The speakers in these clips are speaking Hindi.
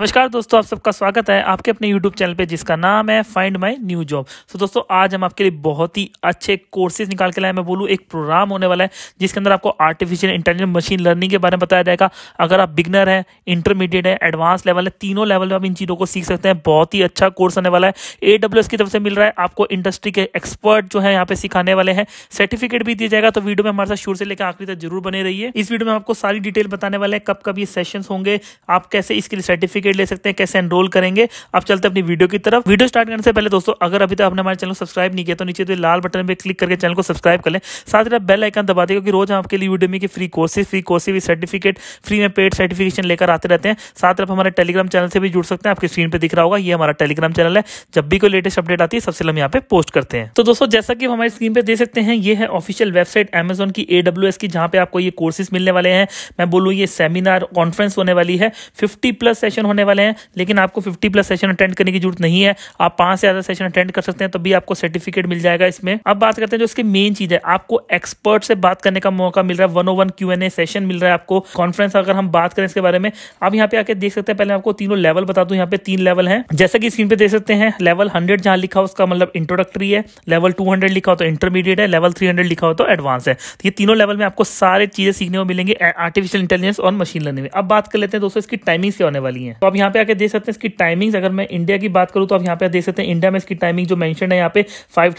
नमस्कार दोस्तों आप सबका स्वागत है आपके अपने YouTube चैनल पे जिसका नाम है find my new job so दोस्तों आज हम आपके लिए बहुत ही अच्छे कोर्सेज निकाल के लाए मैं बोलूँ एक प्रोग्राम होने वाला है जिसके अंदर आपको आर्टिफिशियल इंटेलिजेंस मशीन लर्निंग के बारे में बताया जाएगा अगर आप बिगनर है इंटरमीडिएट है एडवांस लेवल है तीनों लेवल में आप इन चीज़ों को सीख सकते हैं बहुत ही अच्छा कोर्स होने वाला है ए की तरफ से मिल रहा है आपको इंडस्ट्री के एक्सपर्ट जो है यहाँ पे सिखाने वाले हैं सर्टिफिकेट भी दिया जाएगा तो वीडियो में हमारे साथ शुरू से लेकर आखिरी तक जरूर बने रही इस वीडियो में आपको सारी डिटेल बताने वाले हैं कब कब ये सेशन होंगे आप कैसे इसके लिए सर्टिफिकेट सर्टिफिकेट ले सकते हैं कैसे एनरोल करेंगे आप चलते अपनी वीडियो की तरफ वीडियो स्टार्ट करने से पहले दोस्तों अगर अभी तक आपने हमारे चैनल को सब्सक्राइब नहीं किया तो नीचे तो लाल बटन पर क्लिक करके चैनल को सब्सक्राइब कर लें साथ ही बेल आइकन दबा दें क्योंकि रोज आपके लिए वीडियो में फ्री कोर्सेज फ्री कोर्सेज भी सर्टिफिकेट फ्री में पेड सर्टिफिकेशन लेकर आते रहते हैं साथ ही हमारे टेलीग्राम चैनल से भी जुड़ सकते हैं आपकी स्क्रीन पर दिख रहा होगा ये हमारा टेलीग्राम चैनल है जब भी कोई लेटेस्ट अपडेट आती है सबसे हम यहाँ पे पोस्ट करते हैं तो दोस्तों जैसा कि हमारी स्क्रीन पर देख सकते हैं ये है ऑफिशियल वेबसाइट एमेजोन की एडब्ल्यू की जहां पे आपको ये कोर्सेज मिलने वाले हैं मैं बोलूँ ये सेमिनार कॉन्फ्रेंस होने वाली है फिफ्टी प्लस सेशन होने होने वाले हैं लेकिन आपको फिफ्टी प्लस सेशन अटेंड करने की जरूरत नहीं है आप पांच से ज़्यादा सेशन अटेंड कर सकते हैं तब भी आपको सर्टिफिकेट मिल जाएगा इसमें अब बात करते हैं जो इसकी मेन चीज़ है आपको एक्सपर्ट से बात करने का मौका मिल रहा है one O one Q N A session मिल रहा है आपको कॉन्फ्रेंस अगर हम बात करें इसके बारे में आप यहाँ पे आके देख सकते हैं पहले आपको तीनों लेवल बता दू यहाँ पे तीन लेवल है जैसे कि स्क्रीन पे देख सकते हैं लेवल हंड्रेड जहां लिखा उसका मतलब इंट्रोडक्टरी है लेवल टू हंड्रेड लिखा हो तो इंटरमीडिएट है लेवल थ्री हंड्रेड लिखा हो तो एडवांस है तो ये तीनों लेवल में आपको सारी चीज़ें सीखने को मिलेंगे आर्टिफिशियल इंटेलिजेंस और मशीन लर्निंग में अब बात कर लेते हैं दोस्तों इसकी टाइमिंग से होने वाली है आप यहाँ पे आके देख सकते हैं इसकी टाइमिंग्स अगर मैं इंडिया की बात करूँ तो आप यहाँ पे देख सकते हैं इंडिया में इसकी टाइमिंग जो मैंशन है यहाँ पे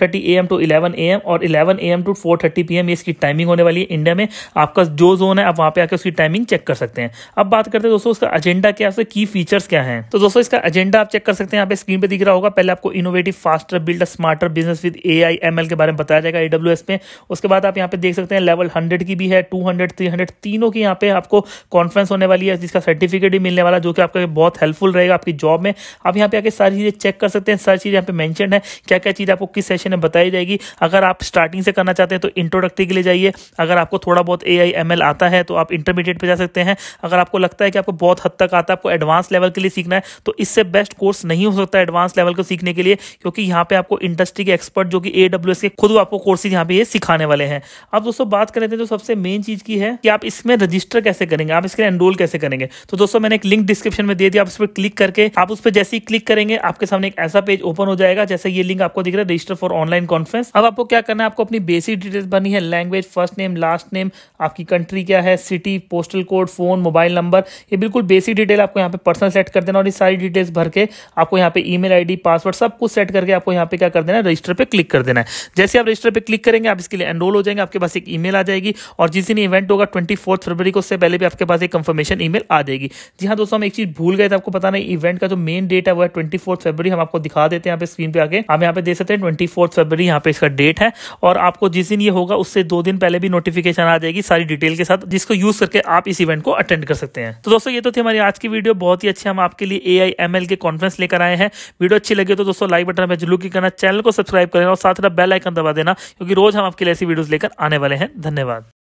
thirty M to eleven A M और eleven A M to four P M ये इसकी टाइमिंग होने वाली है इंडिया में आपका जो जोन है आप वहाँ पे आके उसकी टाइमिंग चेक कर सकते हैं अब बात करते हैं दोस्तों उसका एजेंडा क्या है की फीचर्स क्या है तो दोस्तों इसका एजेंडा आप चेक कर सकते हैं यहाँ पे स्क्रीन पर दिख रहा होगा पहले आपको innovative faster build smarter business with A I M L के बारे में बताया जाएगा ईडब्ल्यू एस में उसके बाद आप यहाँ पे देख सकते हैं लेवल हंड्रेड की भी है टू हंड्रेड तीनों की यहाँ पे आपको कॉन्फ्रेंस होने वाली है जिसका सर्टिफिकेट भी मिलने वाला जो कि आपका बहुत हेल्पफुल रहेगा आपकी जॉब में आप यहाँ पे आके सारी चीज़ें चेक कर सकते हैं सारी चीज यहाँ पे मैंशन है क्या क्या चीज़ आपको किस सेशन में बताई जाएगी अगर आप स्टार्टिंग से करना चाहते हैं तो इंट्रोडक्टरी के लिए जाइए अगर आपको थोड़ा बहुत ए आई आता है तो आप इंटरमीडिएट पर जा सकते हैं अगर आपको लगता है कि आपको बहुत हद तक आता है आपको एडवांस लेवल के लिए सीखना है तो इससे बेस्ट कोर्स नहीं हो सकता एडवांस लेवल को सीखने के लिए क्योंकि यहाँ पे आपको इंडस्ट्री के एक्सपर्ट जो कि ए के खुद आपको कोर्सेज यहाँ पे ये सिखाने वाले हैं अब दोस्तों बात करें तो सबसे मेन चीज़ की है कि आप इसमें रजिस्टर कैसे करेंगे आप इसके एनरोल कैसे करेंगे तो दोस्तों मैंने एक लिंक डिस्क्रिप्शन में दे यदि आप इस पर क्लिक करके आप उस पर जैसे ही क्लिक करेंगे आपके सामने एक ऐसा पेज ओपन हो जाएगा जैसे ये लिंक आपको दिख रहा है रजिस्टर फॉर ऑनलाइन कॉन्फ्रेंस अब आपको क्या करना है आपको अपनी बेसिक डिटेल्स भरनी है language first name last name आपकी कंट्री क्या है city postal code phone mobile number ये बिल्कुल बेसिक डिटेल आपको यहाँ पे पर्सनल सेट कर देना और ये सारी डिटेल्स भर के आपको यहाँ पे ईमेल आईडी पासवर्ड सब कुछ सेट करके आपको यहाँ पे क्या कर देना है रजिस्टर पे क्लिक कर देना है जैसे आप रजिस्टर पे क्लिक करेंगे आप इसके लिए एनरोल हो जाएंगे आपके पास एक ईमेल आ जाएगी और जिस दिन इवेंट होगा ट्वेंटी फरवरी को उससे पहले भी आपके पास एक कंफर्मेशन ईमेल आ जाएगी जी हाँ दोस्तों हम एक चीज भूल भूल गए थे आपको पता नहीं इवेंट का जो मेन डेट है वो है ट्वेंटी फोर्थ फरवरी हम आपको दिखा देते हैं यहाँ पे स्क्रीन पे आगे हम यहाँ पे देख सकते हैं ट्वेंटी फोर्थ फरवरी यहाँ पे इसका डेट है और आपको जिस दिन ये होगा उससे दो दिन पहले भी नोटिफिकेशन आ जाएगी सारी डिटेल के साथ जिसको यूज करके आप इस इवेंट को अटेंड कर सकते हैं तो दोस्तों ये तो थी हमारी आज की वीडियो बहुत ही अच्छी हम आपके लिए ए आई एम एल के कॉन्फ्रेंस लेकर आए हैं वीडियो अच्छी लगी तो दोस्तों लाइक बटन में जरूर की करना चैनल को सब्सक्राइब करना और साथ बेल आइकन दबा देना क्योंकि रोज हम आपके लिए ऐसी वीडियोस लेकर आने वाले हैं धन्यवाद